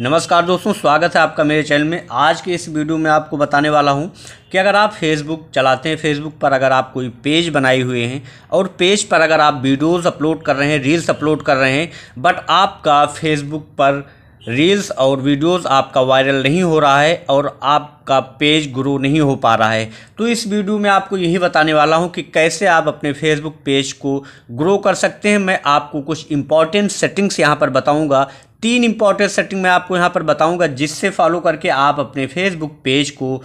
नमस्कार दोस्तों स्वागत है आपका मेरे चैनल में आज के इस वीडियो में आपको बताने वाला हूं कि अगर आप फेसबुक चलाते हैं फेसबुक पर अगर आप कोई पेज बनाए हुए हैं और पेज पर अगर आप वीडियोस अपलोड कर रहे हैं रील्स अपलोड कर रहे हैं बट आपका फेसबुक पर रील्स और वीडियोस आपका वायरल नहीं हो रहा है और आपका पेज ग्रो नहीं हो पा रहा है तो इस वीडियो में आपको यही बताने वाला हूं कि कैसे आप अपने फेसबुक पेज को ग्रो कर सकते हैं मैं आपको कुछ इंपॉर्टेंट सेटिंग्स यहां पर बताऊंगा तीन इंपॉर्टेंट सेटिंग मैं आपको यहाँ पर बताऊंगा जिससे फॉलो करके आप अपने फेसबुक पेज को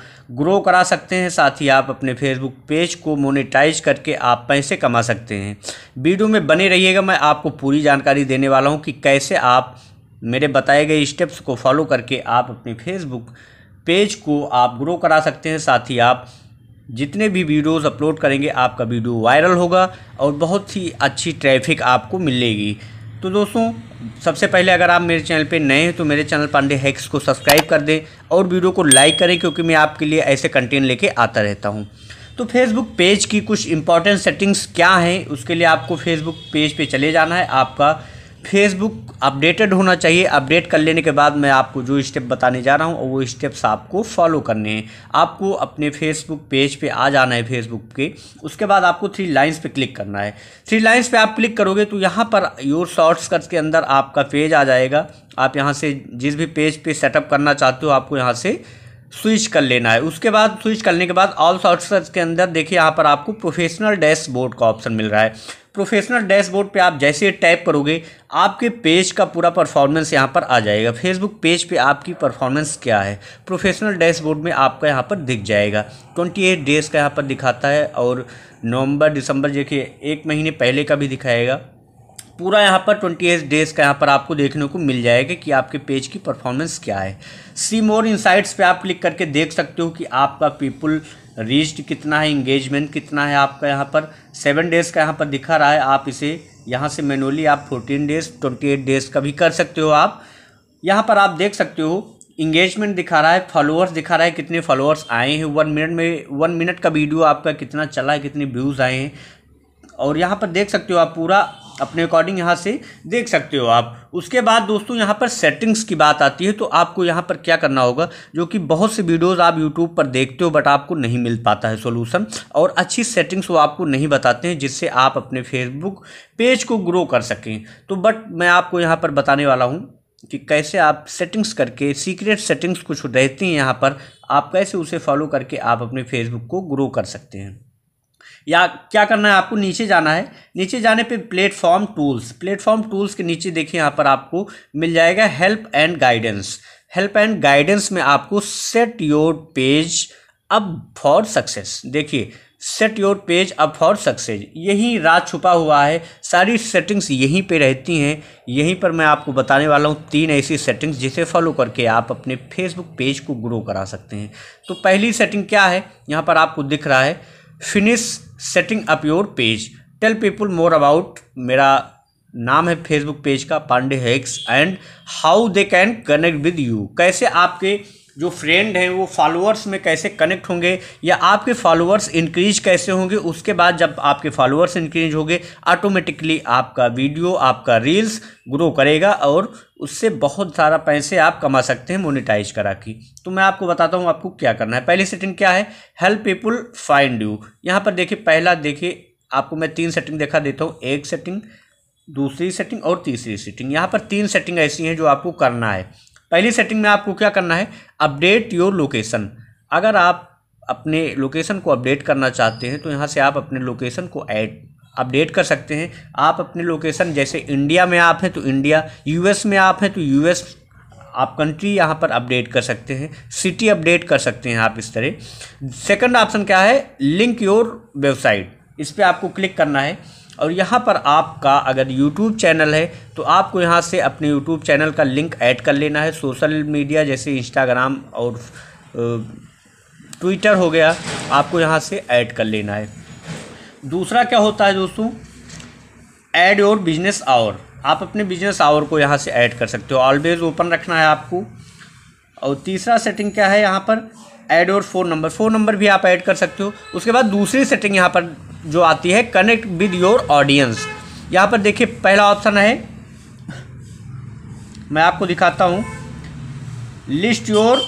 ग्रो करा सकते हैं साथ ही आप अपने फेसबुक पेज को मोनेटाइज करके आप पैसे कमा सकते हैं वीडियो में बने रहिएगा मैं आपको पूरी जानकारी देने वाला हूँ कि कैसे आप मेरे बताए गए स्टेप्स को फॉलो करके आप अपने फेसबुक पेज को आप ग्रो करा सकते हैं साथ ही आप जितने भी वीडियोस अपलोड करेंगे आपका वीडियो वायरल होगा और बहुत ही अच्छी ट्रैफिक आपको मिलेगी तो दोस्तों सबसे पहले अगर आप मेरे चैनल पे नए हैं तो मेरे चैनल पांडे हैक्स को सब्सक्राइब कर दें और वीडियो को लाइक करें क्योंकि मैं आपके लिए ऐसे कंटेंट लेके आता रहता हूँ तो फेसबुक पेज की कुछ इंपॉर्टेंट सेटिंग्स क्या हैं उसके लिए आपको फेसबुक पेज पे चले जाना है आपका फेसबुक अपडेटेड होना चाहिए अपडेट कर लेने के बाद मैं आपको जो स्टेप बताने जा रहा हूँ वो स्टेप्स आपको फॉलो करने हैं आपको अपने फेसबुक पेज पे आ जाना है फेसबुक के उसके बाद आपको थ्री लाइंस पे क्लिक करना है थ्री लाइंस पे आप क्लिक करोगे तो यहाँ पर योर शॉर्ट्स कट के अंदर आपका पेज आ जाएगा आप यहाँ से जिस भी पेज पे सेटअप करना चाहते हो आपको यहाँ से स्विच कर लेना है उसके बाद स्विच करने के बाद ऑल सॉर्ट्स के अंदर देखिए यहाँ पर आपको प्रोफेशनल डैशबोर्ड का ऑप्शन मिल रहा है प्रोफेशनल डैशबोर्ड पे आप जैसे टैप करोगे आपके पेज का पूरा परफॉर्मेंस यहाँ पर आ जाएगा फेसबुक पेज पे आपकी परफॉर्मेंस क्या है प्रोफेशनल डैशबोर्ड में आपका यहाँ पर दिख जाएगा ट्वेंटी एट डेज़ का यहाँ पर दिखाता है और नवंबर दिसंबर देखिए एक महीने पहले का भी दिखाएगा पूरा यहाँ पर ट्वेंटी एट डेज का यहाँ पर आपको देखने को मिल जाएगा कि आपके पेज की परफॉर्मेंस क्या है सी मोर इनसाइट्स पे आप क्लिक करके देख सकते हो कि आपका पीपुल रीच्ड कितना है इंगेजमेंट कितना है आपका यहाँ पर सेवन डेज़ का यहाँ पर दिखा रहा है आप इसे यहाँ से मैनुअली आप fourteen days twenty eight days का भी कर सकते हो आप यहाँ पर आप देख सकते हो इंगेजमेंट दिखा रहा है फॉलोअर्स दिखा रहा है कितने फॉलोअर्स आए हैं वन मिनट में वन मिनट का वीडियो आपका कितना चला है कितने व्यूज़ आए हैं और यहाँ पर देख सकते हो आप पूरा अपने अकॉर्डिंग यहाँ से देख सकते हो आप उसके बाद दोस्तों यहाँ पर सेटिंग्स की बात आती है तो आपको यहाँ पर क्या करना होगा जो कि बहुत से वीडियोज़ आप यूट्यूब पर देखते हो बट आपको नहीं मिल पाता है सोल्यूशन और अच्छी सेटिंग्स वो आपको नहीं बताते हैं जिससे आप अपने फेसबुक पेज को ग्रो कर सकें तो बट मैं आपको यहाँ पर बताने वाला हूँ कि कैसे आप सेटिंग्स करके सीक्रेट सेटिंग्स कुछ रहती हैं यहाँ पर आप कैसे उसे फॉलो करके आप अपने फेसबुक को ग्रो कर सकते हैं या क्या करना है आपको नीचे जाना है नीचे जाने पे प्लेटफॉर्म टूल्स प्लेटफॉर्म टूल्स के नीचे देखिए यहाँ पर आपको मिल जाएगा help and guidance help and guidance में आपको set your page up for success देखिए set your page up for success यही रात छुपा हुआ है सारी सेटिंग्स यहीं पे रहती हैं यहीं पर मैं आपको बताने वाला हूँ तीन ऐसी सेटिंग्स जिसे फॉलो करके आप अपने फेसबुक पेज को ग्रो करा सकते हैं तो पहली सेटिंग क्या है यहाँ पर आपको दिख रहा है finish setting up your page tell people more about मेरा नाम है फेसबुक पेज का Pandey hacks and how they can connect with you कैसे आपके जो फ्रेंड हैं वो फॉलोअर्स में कैसे कनेक्ट होंगे या आपके फॉलोअर्स इंक्रीज कैसे होंगे उसके बाद जब आपके फॉलोअर्स इंक्रीज होंगे ऑटोमेटिकली आपका वीडियो आपका रील्स ग्रो करेगा और उससे बहुत सारा पैसे आप कमा सकते हैं मोनिटाइज करा के तो मैं आपको बताता हूँ आपको क्या करना है पहली सेटिंग क्या है हेल्प पीपुल फाइंड यू यहाँ पर देखिए पहला देखिए आपको मैं तीन सेटिंग देखा देता हूँ एक सेटिंग दूसरी सेटिंग और तीसरी सेटिंग यहाँ पर तीन सेटिंग ऐसी हैं जो आपको करना है पहली सेटिंग में आपको क्या करना है अपडेट योर लोकेशन अगर आप अपने लोकेशन को अपडेट करना चाहते हैं तो यहाँ से आप अपने लोकेशन को ऐड अपडेट कर सकते हैं आप अपने लोकेशन जैसे इंडिया में आप हैं तो इंडिया यूएस में आप हैं तो यूएस आप कंट्री यहाँ पर अपडेट कर सकते हैं सिटी अपडेट कर सकते हैं आप इस तरह सेकंड ऑप्शन क्या है लिंक योर वेबसाइट इस पर आपको क्लिक करना है और यहाँ पर आपका अगर यूट्यूब चैनल है तो आपको यहाँ से अपने यूट्यूब चैनल का लिंक ऐड कर लेना है सोशल मीडिया जैसे इंस्टाग्राम और ट्विटर हो गया आपको यहाँ से ऐड कर लेना है दूसरा क्या होता है दोस्तों ऐड योर बिजनेस आवर आप अपने बिजनेस आवर को यहाँ से ऐड कर सकते हो ऑलवेज ओपन रखना है आपको और तीसरा सेटिंग क्या है यहाँ पर ऐड और फ़ोन नंबर फ़ोन नंबर भी आप ऐड कर सकते हो उसके बाद दूसरी सेटिंग यहाँ पर जो आती है कनेक्ट विद योर ऑडियंस यहाँ पर देखिए पहला ऑप्शन है मैं आपको दिखाता हूँ लिस्ट योर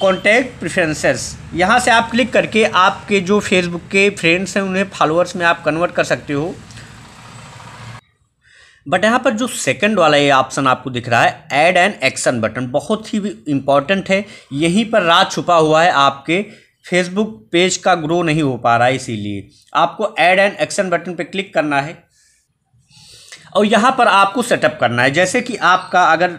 कॉन्टैक्ट प्रिफ्रेंसेस यहाँ से आप क्लिक करके आपके जो फेसबुक के फ्रेंड्स हैं उन्हें फॉलोअर्स में आप कन्वर्ट कर सकते हो बट यहाँ पर जो सेकंड वाला ये ऑप्शन आपको दिख रहा है ऐड एंड एक्शन बटन बहुत ही इम्पॉर्टेंट है यहीं पर राज छुपा हुआ है आपके फेसबुक पेज का ग्रो नहीं हो पा रहा है इसीलिए आपको ऐड एंड एक्शन बटन पर क्लिक करना है और यहाँ पर आपको सेटअप करना है जैसे कि आपका अगर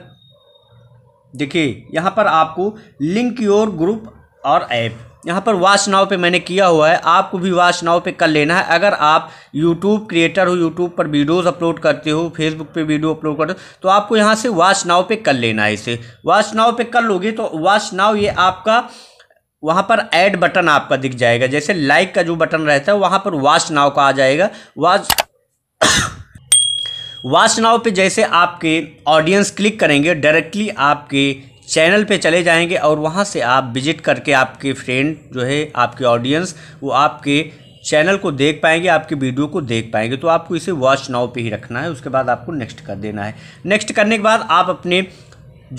देखिए यहाँ पर आपको लिंक योर ग्रुप और ऐप यहाँ पर वाच नाव पे मैंने किया हुआ है आपको भी वाच नाव पे कर लेना है अगर आप यूट्यूब क्रिएटर हो यूट्यूब पर वीडियोस अपलोड करते हो फेसबुक पे वीडियो अपलोड करते हो तो आपको यहाँ से वाच नाव पे कर लेना है इसे वाच नाव पे कर लोगे तो वाच नाव ये आपका वहाँ पर ऐड बटन आपका दिख जाएगा जैसे लाइक का जो बटन रहता है वहाँ पर वाच नाव का आ जाएगा वाच वाच नाव पे जैसे आपके ऑडियंस क्लिक करेंगे डायरेक्टली आपके चैनल पे चले जाएंगे और वहाँ से आप विजिट करके आपके फ्रेंड जो है आपके ऑडियंस वो आपके चैनल को देख पाएंगे आपके वीडियो को देख पाएंगे तो आपको इसे वॉच नाव पे ही रखना है उसके बाद आपको नेक्स्ट कर देना है नेक्स्ट करने के बाद आप अपने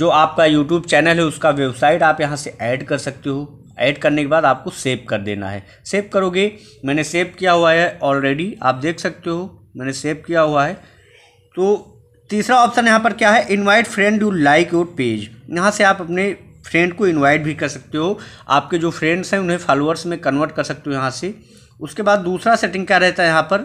जो आपका यूट्यूब चैनल है उसका वेबसाइट आप यहाँ से ऐड कर सकते हो ऐड करने के बाद आपको सेव कर देना है सेव करोगे मैंने सेव किया हुआ है ऑलरेडी आप देख सकते हो मैंने सेव किया हुआ है तो तीसरा ऑप्शन यहाँ पर क्या है invite friend you like your page यहाँ से आप अपने फ्रेंड को इनवाइट भी कर सकते हो आपके जो फ्रेंड्स हैं उन्हें फॉलोअर्स में कन्वर्ट कर सकते हो यहाँ से उसके बाद दूसरा सेटिंग क्या रहता है यहाँ पर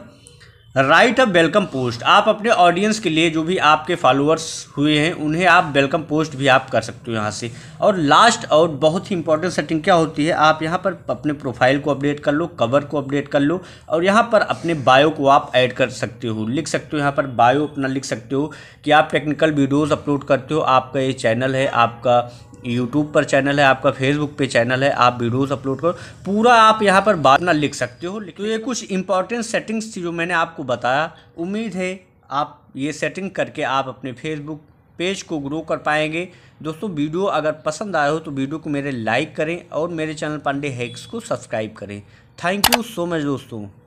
राइट अ वेलकम पोस्ट आप अपने ऑडियंस के लिए जो भी आपके फॉलोअर्स हुए हैं उन्हें आप वेलकम पोस्ट भी आप कर सकते हो यहाँ से और लास्ट और बहुत ही इंपॉर्टेंट सेटिंग क्या होती है आप यहाँ पर अपने प्रोफाइल को अपडेट कर लो कवर को अपडेट कर लो और यहाँ पर अपने बायो को आप ऐड कर सकते हो लिख सकते हो यहाँ पर बायो अपना लिख सकते हो कि आप टेक्निकल वीडियोज़ अपलोड करते हो आपका ये चैनल है आपका यूट्यूब पर चैनल है आपका फेसबुक पे चैनल है आप वीडियोस अपलोड करो पूरा आप यहाँ पर बात ना लिख सकते हो तो ये कुछ इंपॉर्टेंट सेटिंग्स थी जो मैंने आपको बताया उम्मीद है आप ये सेटिंग करके आप अपने फेसबुक पेज को ग्रो कर पाएंगे दोस्तों वीडियो अगर पसंद आया हो तो वीडियो को मेरे लाइक करें और मेरे चैनल पांडे हैक्स को सब्सक्राइब करें थैंक यू सो मच दोस्तों